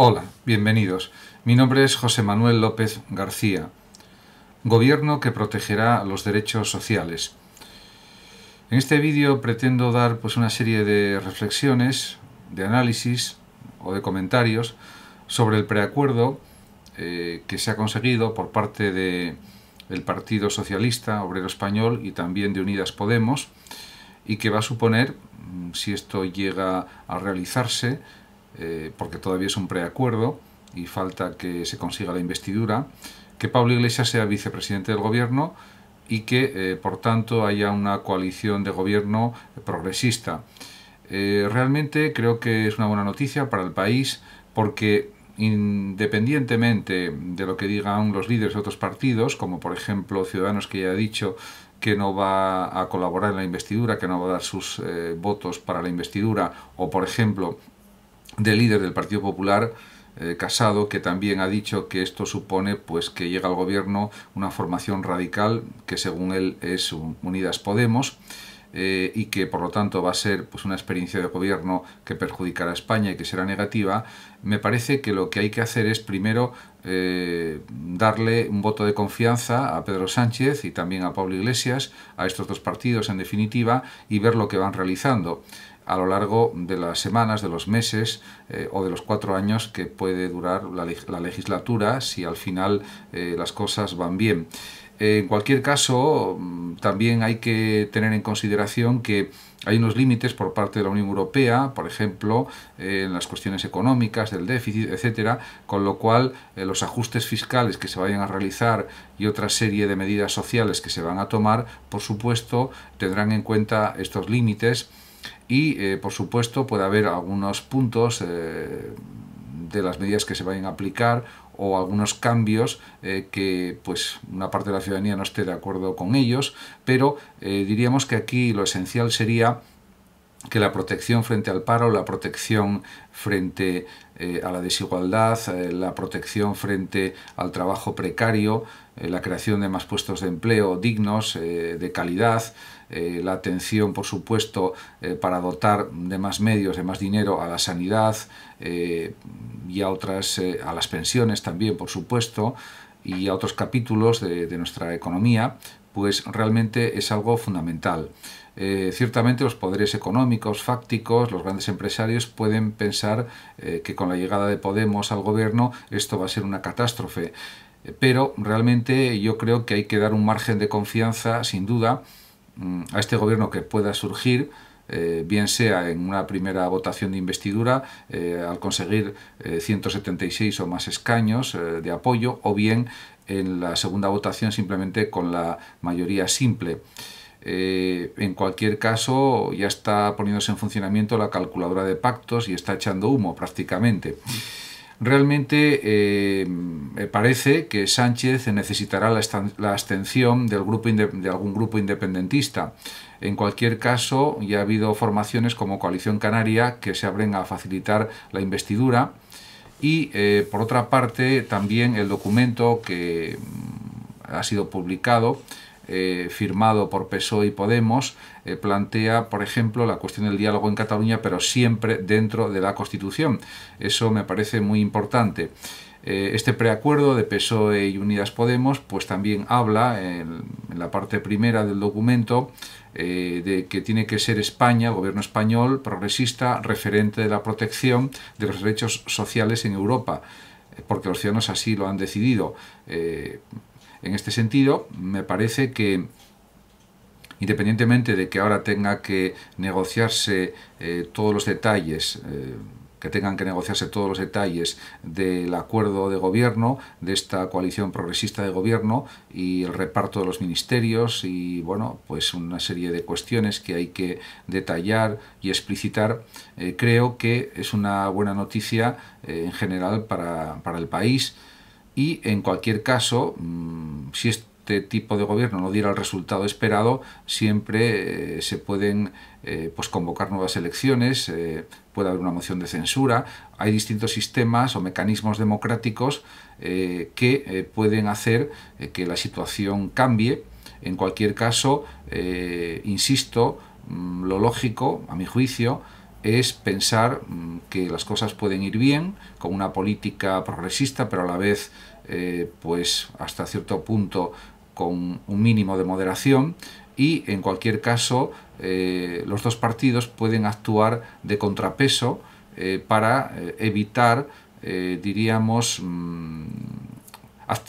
Hola, bienvenidos. Mi nombre es José Manuel López García. Gobierno que protegerá los derechos sociales. En este vídeo pretendo dar pues una serie de reflexiones, de análisis o de comentarios sobre el preacuerdo eh, que se ha conseguido por parte de Partido Socialista Obrero Español y también de Unidas Podemos y que va a suponer, mm, si esto llega a realizarse, eh, porque todavía es un preacuerdo y falta que se consiga la investidura, que Pablo Iglesias sea vicepresidente del gobierno y que, eh, por tanto, haya una coalición de gobierno progresista. Eh, realmente creo que es una buena noticia para el país porque independientemente de lo que digan los líderes de otros partidos, como por ejemplo Ciudadanos que ya ha dicho que no va a colaborar en la investidura, que no va a dar sus votos para la investidura, o por ejemplo del líder del Partido Popular, eh, Casado, que también ha dicho que esto supone pues que llega al gobierno una formación radical que según él es Unidas Podemos eh, y que por lo tanto va a ser pues una experiencia de gobierno que perjudicará a España y que será negativa, me parece que lo que hay que hacer es primero eh, darle un voto de confianza a Pedro Sánchez y también a Pablo Iglesias, a estos dos partidos en definitiva, y ver lo que van realizando a lo largo de las semanas, de los meses eh, o de los cuatro años que puede durar la, legislatura si al final eh, las cosas van bien. En cualquier caso, mm, también hay que tener en consideración que hay unos límites por parte de la Unión Europea, por ejemplo, eh, en las cuestiones económicas, del déficit, etcétera, con lo cual los ajustes fiscales que se vayan a realizar y otra serie de medidas sociales que se van a tomar, por supuesto, tendrán en cuenta estos límites y eh, por supuesto puede haber algunos puntos eh, de las medidas que se vayan a aplicar o algunos cambios eh, que pues una parte de la ciudadanía no esté de acuerdo con ellos pero diríamos que aquí lo esencial sería que la protección frente al paro, la protección frente eh, a la desigualdad, eh, la protección frente al trabajo precario, eh, la creación de más puestos de empleo dignos, de calidad, la atención, por supuesto, para dotar de más medios, de más dinero a la sanidad y a otras, a las pensiones también, por supuesto, y a otros capítulos de nuestra economía, pues realmente es algo fundamental. Eh, ciertamente los poderes económicos, fácticos, los grandes empresarios pueden pensar eh, que con la llegada de Podemos al gobierno esto va a ser una catástrofe. Pero realmente yo creo que hay que dar un margen de confianza, sin duda, mm, a este gobierno que pueda surgir, eh, bien sea en una primera votación de investidura eh, al conseguir 176 eh, o más escaños de apoyo o bien en la segunda votación simplemente con la mayoría simple. en cualquier caso, ya está poniéndose en funcionamiento la calculadora de pactos y está echando humo prácticamente. Realmente eh, parece que Sánchez necesitará la, abstención del grupo de algún grupo independentista. En cualquier caso, ya ha habido formaciones como Coalición Canaria que se abren a facilitar la investidura. Y eh, por otra parte, también el documento que mm, ha sido publicado eh, firmado por PSOE y Podemos eh, plantea, por ejemplo, la cuestión del diálogo en Cataluña, pero siempre dentro de la Constitución. Eso me parece muy importante. Eh, este preacuerdo de PSOE y Unidas Podemos, pues también habla en, la parte primera del documento de que tiene que ser España, gobierno español, progresista, referente de la protección de los derechos sociales en Europa porque los ciudadanos así lo han decidido. En este sentido, me parece que independientemente de que ahora tenga que negociarse eh, todos los detalles, eh, que tengan que negociarse todos los detalles del acuerdo de gobierno, de esta coalición progresista de gobierno y el reparto de los ministerios y, bueno, pues una serie de cuestiones que hay que detallar y explicitar, eh, creo que es una buena noticia en general para, para el país y en cualquier caso, mm, si este tipo de gobierno no diera el resultado esperado, siempre eh, se pueden eh, pues, convocar nuevas elecciones, eh, puede haber una moción de censura. Hay distintos sistemas o mecanismos democráticos que pueden hacer que la situación cambie. En cualquier caso, insisto, mm, lo lógico, a mi juicio, es pensar mm, que las cosas pueden ir bien con una política progresista, pero a la vez, eh, pues hasta cierto punto, con un mínimo de moderación y en cualquier caso eh, los dos partidos pueden actuar de contrapeso eh, para evitar, diríamos, mm,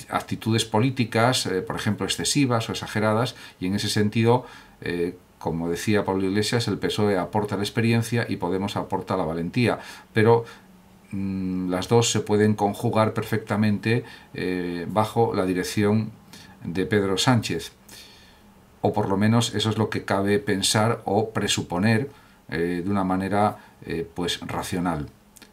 actitudes políticas, por ejemplo, excesivas o exageradas y en ese sentido como decía Pablo Iglesias, el PSOE aporta la experiencia y Podemos aporta la valentía, pero mm, las dos se pueden conjugar perfectamente eh, bajo la dirección de Pedro Sánchez. O por lo menos eso es lo que cabe pensar o presuponer eh, de una manera eh, pues racional.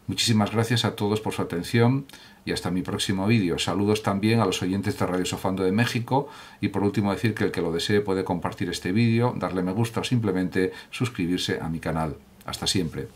Muchísimas gracias a todos por su atención y hasta mi próximo vídeo. Saludos también a los oyentes de Radio Sofando de México y por último decir que el que lo desee puede compartir este vídeo, darle me gusta o simplemente suscribirse a mi canal. Hasta siempre.